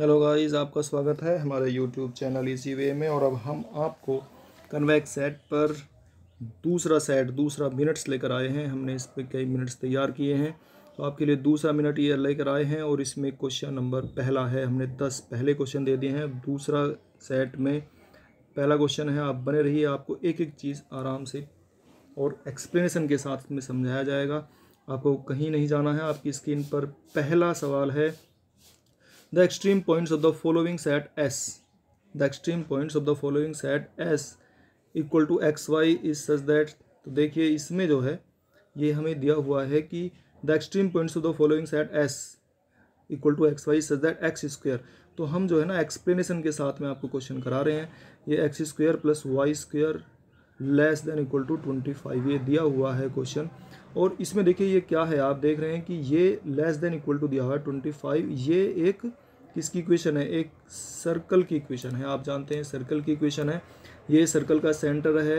hello guys आपका स्वागत है हमारे यूट्यूब चैनल इसी वे में और अब हम आपको कन्वैक्स सेट पर दूसरा सेट दूसरा मिनट्स लेकर आए हैं हमने इस पर कई मिनट्स तैयार किए हैं तो आपके लिए दूसरा मिनट ये लेकर आए हैं और इसमें क्वेश्चन नंबर पहला है हमने दस पहले क्वेश्चन दे दिए हैं दूसरा सेट में पहला क्वेश्चन है आप बने रहिए आपको एक एक चीज़ आराम से और एक्सप्लेनेशन के साथ में समझाया जाएगा आपको कहीं नहीं जाना है आपकी स्क्रीन पर पहला सवाल है the extreme points of the following set s the extreme points of the following set s equal to x y is such that तो देखिए इसमें जो है ये हमें दिया हुआ है कि the extreme points of the following set s equal to x y such that x square तो हम जो है ना एक्सप्लेनेशन के साथ में आपको क्वेश्चन करा रहे हैं ये x square plus y square less than equal to twenty five ये दिया हुआ है क्वेश्चन और इसमें देखिए ये क्या है आप देख रहे हैं कि ये लेस देन इक्वल टू दिया हुआ है ट्वेंटी फाइव ये एक किसकी इक्वेशन है एक सर्कल की इक्वेशन है आप जानते हैं सर्कल की इक्वेशन है ये सर्कल का सेंटर है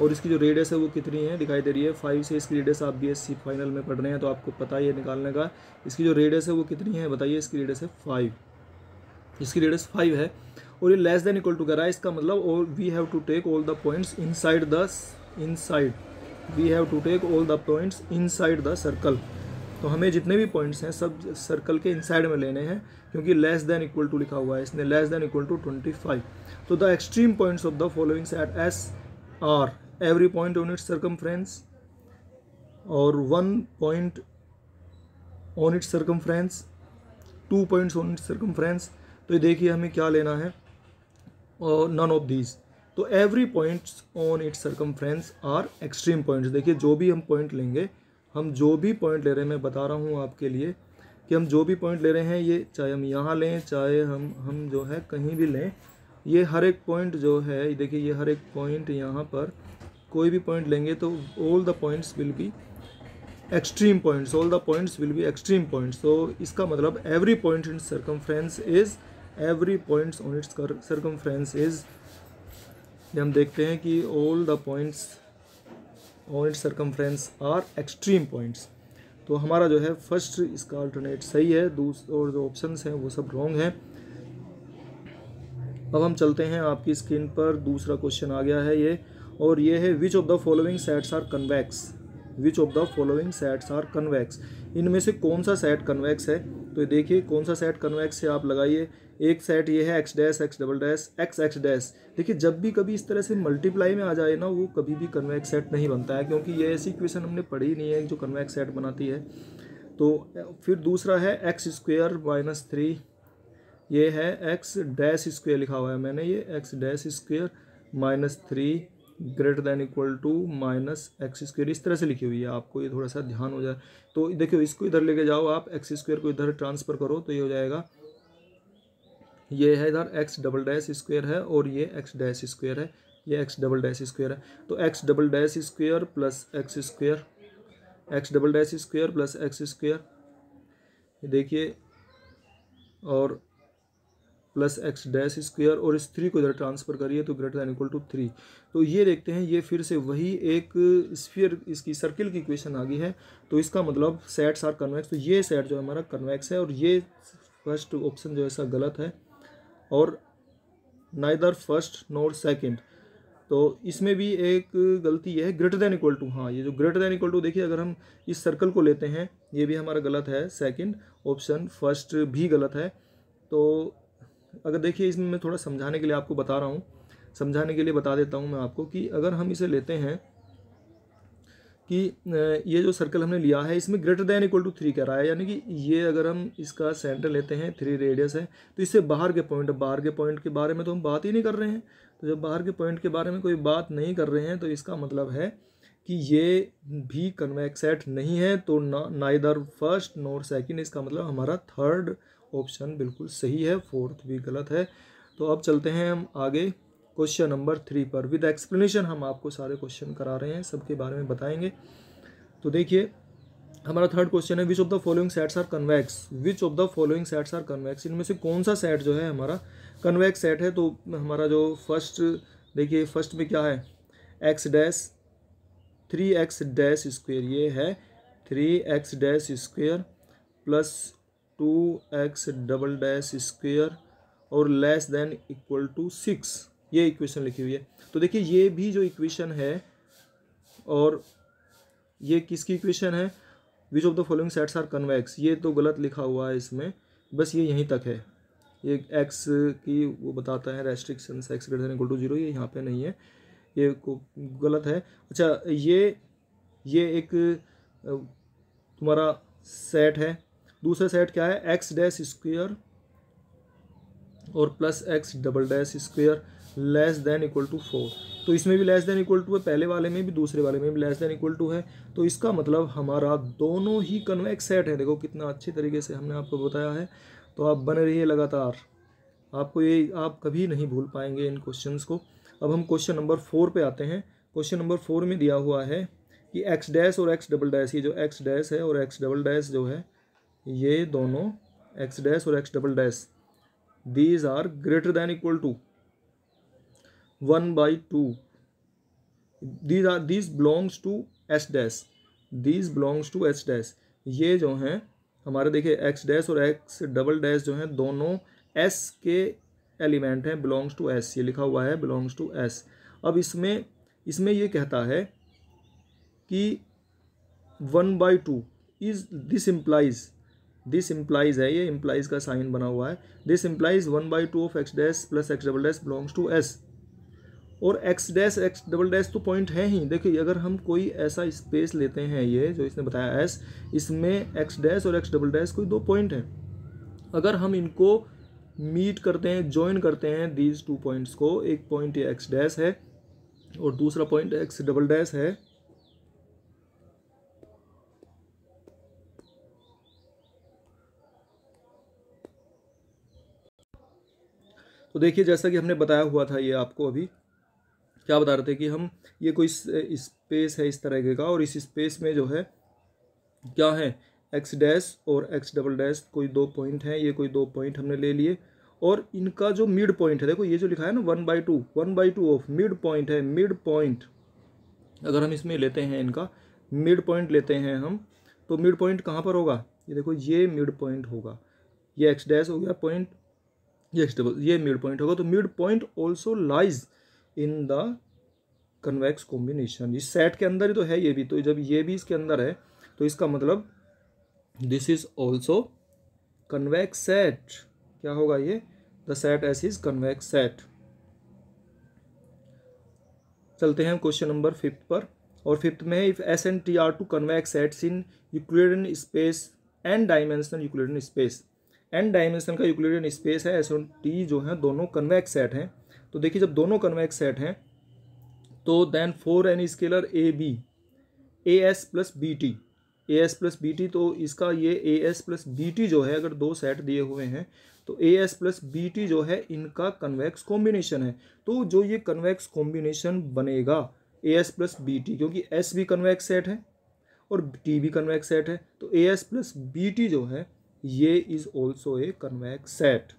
और इसकी जो रेडियस है वो कितनी है दिखाई दे रही है फाइव से इसकी रेडियस आप सी फाइनल में पढ़ रहे हैं तो आपको पता ही है निकालने का इसकी जो रेडियस है वो कितनी है बताइए इसकी रेडियस है फाइव इसकी रेडियस फाइव है और ये लेस देन इक्वल टू कर रहा है इसका मतलब और we have to take all the points inside the inside we have to take all the points inside the circle तो हमें जितने भी पॉइंट्स हैं सब सर्कल के इनसाइड में लेने हैं क्योंकि लेस देन इक्वल टू लिखा हुआ है इसने less than equal to twenty five तो the extreme points of the followings at s are every point on its circum और one point on its circumference two points on its circumference तो ये देखिए हमें क्या लेना है और नन ऑफ दीज तो every points on its circumference are extreme points देखिए जो भी हम पॉइंट लेंगे हम जो भी पॉइंट ले रहे हैं मैं बता रहा हूँ आपके लिए कि हम जो भी पॉइंट ले रहे हैं ये चाहे हम यहाँ लें चाहे हम हम जो है कहीं भी लें ये हर एक पॉइंट जो है देखिए ये हर एक पॉइंट यहाँ पर कोई भी पॉइंट लेंगे तो all the points will be extreme points all the points will be extreme points तो इसका मतलब every point in circumference is every points on its circumference is हम देखते हैं कि all the points on its circumference are extreme points तो हमारा जो है फर्स्ट इसका अल्टरनेट सही है दूसरे और जो ऑप्शन हैं वो सब रॉन्ग हैं अब हम चलते हैं आपकी स्क्रीन पर दूसरा क्वेश्चन आ गया है ये और ये है which of the following sets are convex which of the following sets are convex इनमें से कौन सा सेट कन्वैक्स है तो देखिए कौन सा सेट कन्वैक्स है आप लगाइए एक सेट ये है x dash x double dash x x dash देखिए जब भी कभी इस तरह से मल्टीप्लाई में आ जाए ना वो कभी भी कन्वेक्स सेट नहीं बनता है क्योंकि ये ऐसी क्वेश्चन हमने पढ़ी नहीं है जो कन्वेक्स सेट बनाती है तो फिर दूसरा है एक्स स्क्वेयर माइनस थ्री ये है एक्स डैश स्क्वेयर लिखा हुआ है मैंने ये x dash square minus three greater than equal to minus x square इस तरह से लिखी हुई है आपको ये थोड़ा सा ध्यान हो जाए तो देखियो इसको इधर लेके जाओ आप एक्स स्क्वेयर को इधर ट्रांसफर करो तो ये हो जाएगा ये है इधर एक्स डबल डैश स्क्वेयर है और ये एक्स डैश स्क्वेयर है ये एक्स डबल डैश स्क्वेयर है तो x double dash square plus x square x double dash square plus x square देखिए और प्लस एक्स डैश स्क्वेयर और इस थ्री को इधर ट्रांसफर करिए तो greater than equal to three तो ये देखते हैं ये फिर से वही एक स्फीयर इसकी सर्किल की इक्वेशन आ गई है तो इसका मतलब सेट्स आर कन्वेक्स तो ये सेट जो है हमारा कन्वेक्स है और ये फर्स्ट ऑप्शन जो है ऐसा गलत है और नाइदर फर्स्ट नोर सेकेंड तो इसमें भी एक गलती है ग्रेटर देन इक्वल टू हाँ ये जो ग्रेटर देन इक्वल टू देखिए अगर हम इस सर्कल को लेते हैं ये भी हमारा गलत है सेकेंड ऑप्शन फर्स्ट भी गलत है तो अगर देखिए इसमें मैं थोड़ा समझाने के लिए आपको बता रहा हूँ समझाने के लिए बता देता हूँ मैं आपको कि अगर हम इसे लेते हैं कि ये जो सर्कल हमने लिया है इसमें greater than equal to three कह रहा है यानी कि ये अगर हम इसका सेंटर लेते हैं थ्री रेडियस है तो इससे बाहर के पॉइंट बाहर के पॉइंट के बारे में तो हम बात ही नहीं कर रहे हैं तो जब बाहर के पॉइंट के बारे में कोई बात नहीं कर रहे हैं तो इसका मतलब है कि ये भी कन्वेक्स सेट नहीं है तो ना ना इधर फर्स्ट नोट सेकेंड इसका मतलब हमारा थर्ड ऑप्शन बिल्कुल सही है फोर्थ भी गलत है तो अब चलते हैं हम आगे क्वेश्चन नंबर थ्री पर विद एक्सप्लेनेशन हम आपको सारे क्वेश्चन करा रहे हैं सबके बारे में बताएंगे तो देखिए हमारा थर्ड क्वेश्चन है which of the following sets are convex which of the following sets are convex इनमें से कौन सा सेट जो है हमारा कन्वैक्स सेट है तो हमारा जो फर्स्ट देखिए फर्स्ट में क्या है x dash three x dash square ये है three x dash square plus two x double dash square और less than equal to six ये इक्वेशन लिखी हुई है तो देखिए ये भी जो इक्वेशन है और ये किसकी इक्वेशन है which of the following sets are convex ये तो गलत लिखा हुआ है इसमें बस ये यहीं तक है ये एक्स की वो बताता है restriction x greater equal to zero ये यहाँ पे नहीं है ये को गलत है अच्छा ये ये एक तुम्हारा सेट है दूसरा सेट क्या है एक्स डैश स्क्वेयर और plus x double dash square less than equal to four तो इसमें भी लेस देन इक्वल टू है पहले वाले में भी दूसरे वाले में भी लेस देन इक्वल टू है तो इसका मतलब हमारा दोनों ही कन्वेक्स सेट है देखो कितना अच्छे तरीके से हमने आपको बताया है तो आप बने रहिए लगातार आपको ये आप कभी नहीं भूल पाएंगे इन क्वेश्चन को अब हम क्वेश्चन नंबर फोर पे आते हैं क्वेश्चन नंबर फोर में दिया हुआ है कि एक्स डैश और एक्स डबल डैश ये जो एक्स डैश है और एक्स डबल डैश जो है ये दोनों एक्स डैश और x double dash these are greater than equal to one by two these are these belongs to s dash these belongs to s dash ये जो हैं हमारे देखिए एक्स डैश और एक्स डबल डैश जो हैं दोनों एस के एलिमेंट हैं बिलोंग्स टू एस ये लिखा हुआ है बिलोंग्स टू एस अब इसमें इसमें ये कहता है कि one by two is this implies this implies है ये इम्प्लाइज का साइन बना हुआ है this implies one by two of x dash plus x double dash belongs to s और x dash x double dash तो पॉइंट है ही देखिए अगर हम कोई ऐसा स्पेस लेते हैं ये जो इसने बताया एस इसमें एक्स डैश और एक्स डबल डैश कोई दो पॉइंट हैं अगर हम इनको मीट करते हैं ज्वाइन करते हैं दीज टू पॉइंट्स को एक पॉइंट ये एक्स डैश है और दूसरा पॉइंट एक्स डबल डैश है तो देखिए जैसा कि हमने बताया हुआ था ये आपको अभी क्या बता रहे थे कि हम ये कोई स्पेस है इस तरह का और इस स्पेस में जो है क्या है एक्स डैश और एक्स डबल डैश कोई दो पॉइंट हैं ये कोई दो पॉइंट हमने ले लिए और इनका जो मिड पॉइंट है देखो ये जो लिखा है ना one by two one by two of mid point है मिड पॉइंट अगर हम इसमें लेते हैं इनका मिड पॉइंट लेते हैं हम तो मिड पॉइंट कहाँ पर होगा ये देखो ये मिड पॉइंट होगा ये एक्स डैश हो गया पॉइंट ये एक्स डबल ये मिड पॉइंट होगा तो mid point also lies in the convex combination इस सेट के अंदर ही तो है ये भी तो जब ये भी इसके अंदर है तो इसका मतलब this is also convex set क्या होगा ये the set s is convex set चलते हैं क्वेश्चन नंबर फिफ्थ पर और फिफ्थ में if s and t are two convex sets in Euclidean space and dimensional Euclidean space and dimension का Euclidean space है एस एन टी जो है दोनों कन्वेक्स सेट हैं तो देखिए जब दोनों कन्वेक्स सेट हैं तो then for n scalar a b a s plus b t a s plus b t तो इसका ये a s plus b t जो है अगर दो सेट दिए हुए हैं तो a s plus b t जो है इनका कन्वेक्स कॉम्बिनेशन है तो जो ये कन्वेक्स कॉम्बिनेशन बनेगा a s plus b t क्योंकि एस भी कन्वेक्स सेट है और टी भी कन्वेक्स सेट है तो a s plus b t जो है ये is also a convex set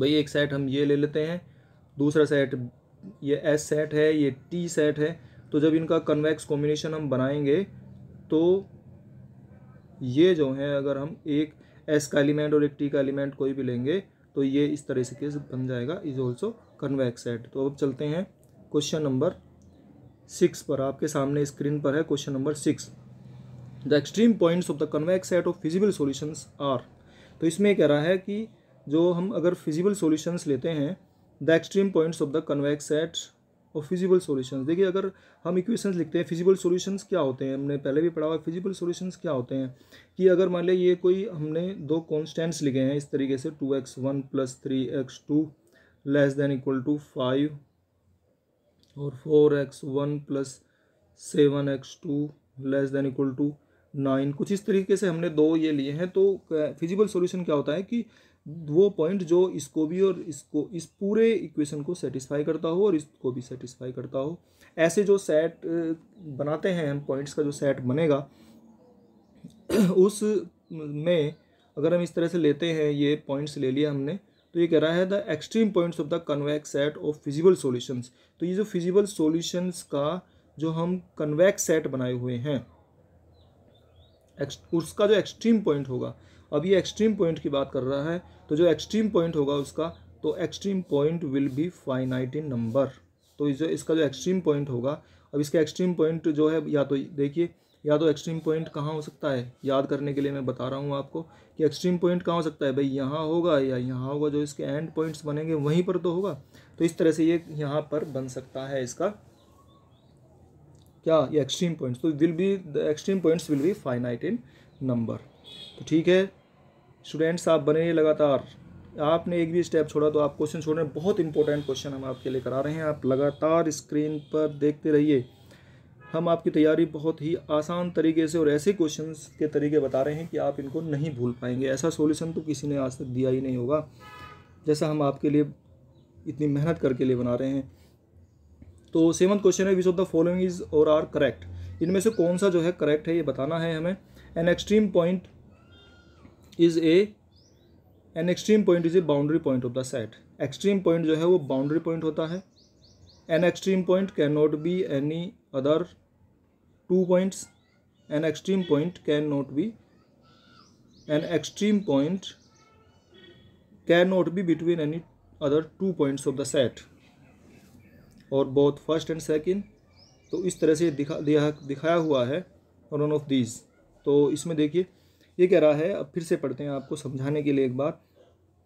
भाई एक सेट हम ये ले लेते हैं दूसरा सेट ये एस सेट है ये टी सेट है तो जब इनका कन्वेक्स कॉम्बिनेशन हम बनाएंगे तो ये जो है अगर हम एक एस का एलिमेंट और एक टी का एलिमेंट कोई भी लेंगे तो ये इस तरह से केस बन जाएगा इज ऑल्सो कन्वेक्स सेट तो अब चलते हैं क्वेश्चन नंबर सिक्स पर आपके सामने स्क्रीन पर है question number six the extreme points of the convex set of feasible solutions are तो इसमें कह रहा है कि जो हम अगर फिजिबल सॉल्यूशंस लेते हैं the extreme points of the convex set और फिजिबल सॉल्यूशंस देखिए अगर हम इक्वेशंस लिखते हैं फिजिबल सॉल्यूशंस क्या होते हैं हमने पहले भी पढ़ा हुआ फिजिबल सॉल्यूशंस क्या होते हैं कि अगर मान लें ये कोई हमने दो कॉन्स्टेंट्स लिखे हैं इस तरीके से two x one plus three x two less than equal to five और four x one plus seven x two less than equal to nine कुछ इस तरीके से हमने दो ये लिए हैं तो फिजिबल सोल्यूशन क्या होता है कि वो पॉइंट जो इसको भी और इसको इस पूरे इक्वेशन को सेटिस्फाई करता हो और इसको भी सेटिस्फाई करता हो ऐसे जो सेट बनाते हैं हम पॉइंट्स का जो सेट बनेगा उस में अगर हम इस तरह से लेते हैं ये पॉइंट्स ले लिया हमने तो ये कह रहा है the extreme points of the convex set of feasible solutions तो ये जो फिजिबल सोल्यूशंस का जो हम कन्वैक्स सेट बनाए हुए हैं उसका जो एक्सट्रीम पॉइंट होगा अब ये एक्सट्रीम पॉइंट की बात कर रहा है तो जो एक्सट्रीम पॉइंट होगा उसका तो extreme point will be finite in number तो जो इसका जो एक्सट्रीम पॉइंट होगा अब इसका एक्सट्रीम पॉइंट जो है या तो देखिए या तो एक्सट्रीम पॉइंट कहाँ हो सकता है याद करने के लिए मैं बता रहा हूँ आपको कि एक्सट्रीम पॉइंट कहाँ हो सकता है भाई यहाँ होगा या यहाँ होगा जो इसके एंड पॉइंट्स बनेंगे वहीं पर तो होगा तो इस तरह से ये यहाँ पर बन सकता है इसका क्या ये एक्सट्रीम पॉइंट्स तो will be extreme points will be finite in number तो ठीक है स्टूडेंट्स आप बने रहिए लगातार आपने एक भी स्टेप छोड़ा तो आप क्वेश्चन छोड़ रहे हैं बहुत इंपॉर्टेंट क्वेश्चन हम आपके लिए करा रहे हैं आप लगातार स्क्रीन पर देखते रहिए हम आपकी तैयारी बहुत ही आसान तरीके से और ऐसे क्वेश्चन के तरीके बता रहे हैं कि आप इनको नहीं भूल पाएंगे ऐसा सोल्यूशन तो किसी ने आज तक दिया ही नहीं होगा जैसा हम आपके लिए इतनी मेहनत करके लिए बना रहे हैं तो सेवन क्वेश्चन है which of the following is और आर करेक्ट इनमें से कौन सा जो है करेक्ट है ये बताना है हमें an extreme point is a an extreme point is a boundary point of the set extreme point जो है वो बाउंड्री पॉइंट होता है an extreme point cannot be any other two points an extreme point cannot be an extreme point cannot be between any other two points of the set और both first and second तो इस तरह से दिखा दिया दिखाया हुआ है वन ऑफ दीज तो इसमें देखिए ये कह रहा है अब फिर से पढ़ते हैं आपको समझाने के लिए एक बार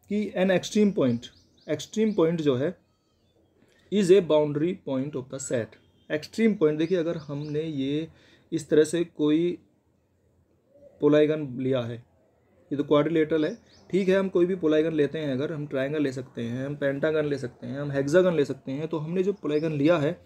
कि an extreme point extreme point जो है is a boundary point of the set extreme point देखिए अगर हमने ये इस तरह से कोई पोलाइगन लिया है ये तो क्वाड्रिलेटरल है ठीक है हम कोई भी पोलाइगन लेते हैं अगर हम ट्राइंगल ले सकते हैं हम पेंटागन ले सकते हैं हम हेक्सागन ले सकते हैं तो हमने जो पोलाइगन लिया है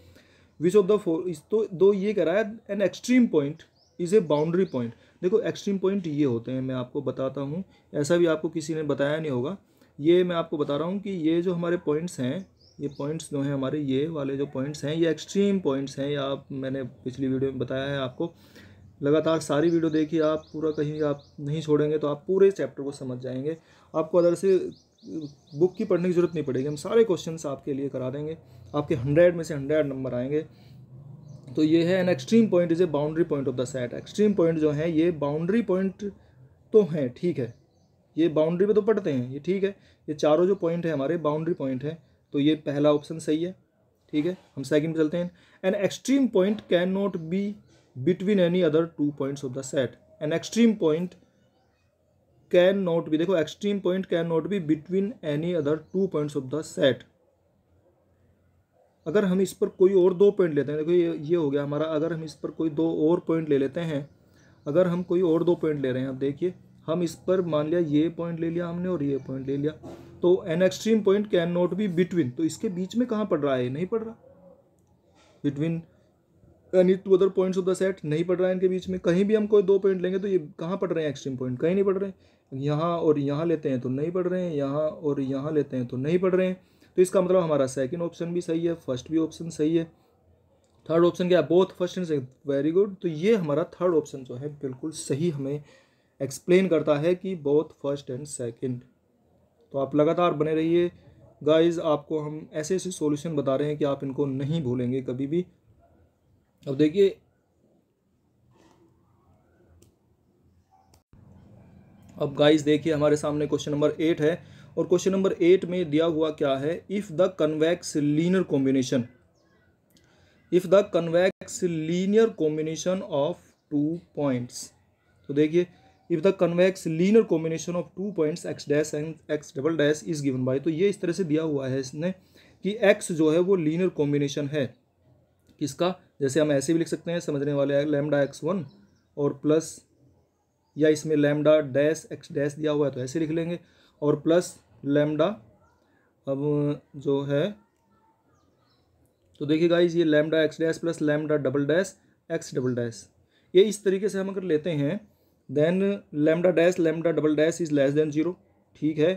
विच ऑफ द फोर इस तो दो ये कह रहा है an extreme point is a boundary point देखो एक्सट्रीम पॉइंट ये होते हैं मैं आपको बताता हूँ ऐसा भी आपको किसी ने बताया नहीं होगा ये मैं आपको बता रहा हूँ कि ये जो हमारे पॉइंट्स हैं ये पॉइंट्स जो हैं हमारे ये वाले जो पॉइंट्स हैं ये एक्सट्रीम पॉइंट्स हैं या आप मैंने पिछली वीडियो में बताया है आपको लगातार सारी वीडियो देखिए आप पूरा कहीं आप नहीं छोड़ेंगे तो आप पूरे चैप्टर को समझ जाएंगे आपको अदर से बुक की पढ़ने की ज़रूरत नहीं पड़ेगी हम सारे क्वेश्चन आपके लिए करा देंगे आपके हंड्रेड में से हंड्रेड नंबर आएंगे तो ये है an extreme point is a boundary point of the set extreme point जो है ये बाउंड्री पॉइंट तो हैं ठीक है ये बाउंड्री पे तो पड़ते हैं ये ठीक है ये चारों जो पॉइंट है हमारे बाउंड्री पॉइंट है तो ये पहला ऑप्शन सही है ठीक है हम सेकंड पे चलते हैं an extreme point cannot be between any other two points of the set an extreme point cannot be देखो extreme point cannot be between any other two points of the set अगर हम इस पर कोई और दो point लेते हैं देखो ये ये हो गया हमारा अगर हम इस पर कोई दो और पॉइंट ले लेते हैं अगर हम कोई और दो पॉइंट ले रहे हैं आप देखिए हम इस पर मान लिया ये पॉइंट ले लिया हमने और ये पॉइंट ले लिया तो an extreme point cannot be between तो इसके बीच में कहाँ पड़ रहा है नहीं पड़ रहा between any two other points of the set नहीं पड़ रहा है इनके बीच में कहीं भी हम कोई दो पॉइंट लेंगे तो ये कहाँ पड़ रहे हैं एक्सट्रीम पॉइंट कहीं नहीं पड़ रहे हैं यहाँ और यहाँ लेते हैं तो नहीं पड़ रहे हैं यहाँ और यहाँ लेते हैं तो नहीं पड़ रहे हैं तो इसका मतलब हमारा सेकेंड ऑप्शन भी सही है फर्स्ट भी ऑप्शन सही है थर्ड ऑप्शन क्या है both first and very good तो ये हमारा थर्ड ऑप्शन जो है बिल्कुल सही हमें एक्सप्लेन करता है कि बोथ फर्स्ट एंड सेकेंड तो आप लगातार बने रहिए गाइज आपको हम ऐसे ऐसे सॉल्यूशन बता रहे हैं कि आप इनको नहीं भूलेंगे कभी भी अब देखिए अब गाइस देखिए हमारे सामने क्वेश्चन नंबर एट है और क्वेश्चन नंबर एट में दिया हुआ क्या है if the convex linear combination if the convex linear combination of two points तो देखिए if the convex linear combination of two points x dash and x double dash is given by तो ये इस तरह से दिया हुआ है इसने कि एक्स जो है वो लीनियर कॉम्बिनेशन है किसका जैसे हम ऐसे भी लिख सकते हैं समझने वाले हैं लेमडा एक्स वन और प्लस या इसमें लेमडा डैश एक्स डैश दिया हुआ है तो ऐसे लिख लेंगे और प्लस लेमडा अब जो है तो देखिए गाइज ये lambda x dash plus lambda double dash x double dash ये इस तरीके से हम अगर लेते हैं then lambda dash lambda double dash is less than zero ठीक है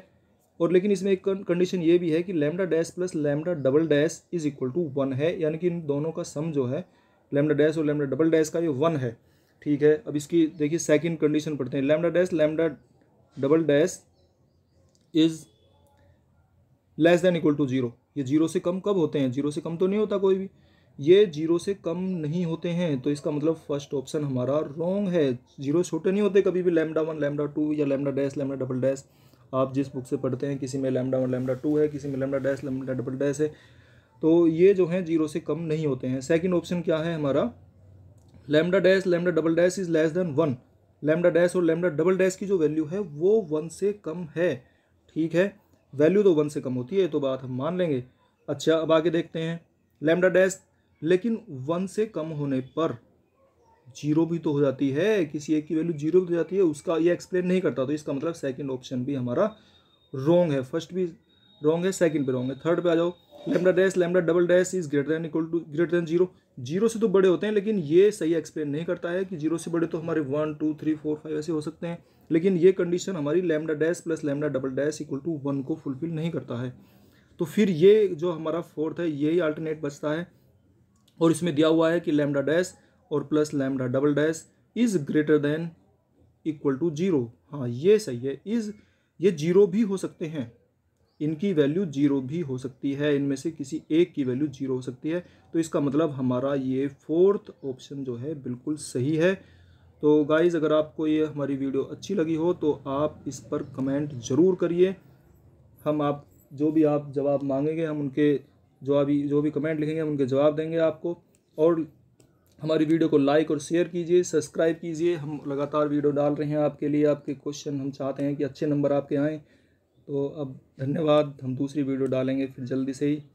और लेकिन इसमें एक कंडीशन ये भी है कि lambda dash plus lambda double dash is equal to one है यानी कि इन दोनों का सम जो है लेमडा डैश और लेमडा डबल डैश का ये वन है ठीक है अब इसकी देखिए सेकंड कंडीशन पढ़ते हैं lambda dash lambda double dash is less than equal to zero ये जीरो से कम कब होते हैं जीरो से कम तो नहीं होता कोई भी ये जीरो से कम नहीं होते हैं तो इसका मतलब फर्स्ट ऑप्शन हमारा रॉन्ग है जीरो छोटे नहीं होते कभी भी लैमडा वन लैमडा टू या lambda dash lambda double dash आप जिस बुक से पढ़ते हैं किसी में लैमडा वन लैमडा टू है किसी में lambda dash lambda double dash है तो ये जो है जीरो से कम नहीं होते हैं सेकेंड ऑप्शन क्या है हमारा lambda dash lambda double dash is less than one lambda dash और लैमडा डबल डैश की जो वैल्यू है वो वन से कम है ठीक है वैल्यू तो वन से कम होती है तो बात हम मान लेंगे अच्छा अब आगे देखते हैं लेमडा डैश लेकिन वन से कम होने पर जीरो भी तो हो जाती है किसी एक की वैल्यू जीरो भी हो जाती है उसका ये एक्सप्लेन नहीं करता तो इसका मतलब सेकंड ऑप्शन भी हमारा रॉन्ग है फर्स्ट भी रॉन्ग है सेकंड पे रॉन्ग है थर्ड पे आ जाओ lambda dash lambda double dash is greater than equal to greater than zero zero से तो बड़े होते हैं लेकिन ये सही एक्सप्लेन नहीं करता है कि जीरो से बड़े तो हमारे one two three four five ऐसे हो सकते हैं लेकिन ये कंडीशन हमारी lambda dash plus lambda double dash equal to one को फुलफिल नहीं करता है तो फिर ये जो हमारा फोर्थ है यही अल्टरनेट बचता है और इसमें दिया हुआ है कि लेमडा डैश और plus lambda double dash is greater than equal to zero हाँ ये सही है इज़ ये जीरो भी हो सकते हैं इनकी वैल्यू जीरो भी हो सकती है इनमें से किसी एक की वैल्यू जीरो हो सकती है तो इसका मतलब हमारा ये फोर्थ ऑप्शन जो है बिल्कुल सही है तो गाइज़ अगर आपको ये हमारी वीडियो अच्छी लगी हो तो आप इस पर कमेंट ज़रूर करिए हम आप जो भी आप जवाब मांगेंगे हम उनके जो अभी जो भी कमेंट लिखेंगे हम उनके जवाब देंगे आपको और हमारी वीडियो को लाइक और शेयर कीजिए सब्सक्राइब कीजिए हम लगातार वीडियो डाल रहे हैं आपके लिए आपके क्वेश्चन हम चाहते हैं कि अच्छे नंबर आपके आएँ तो अब धन्यवाद हम दूसरी वीडियो डालेंगे फिर जल्दी से ही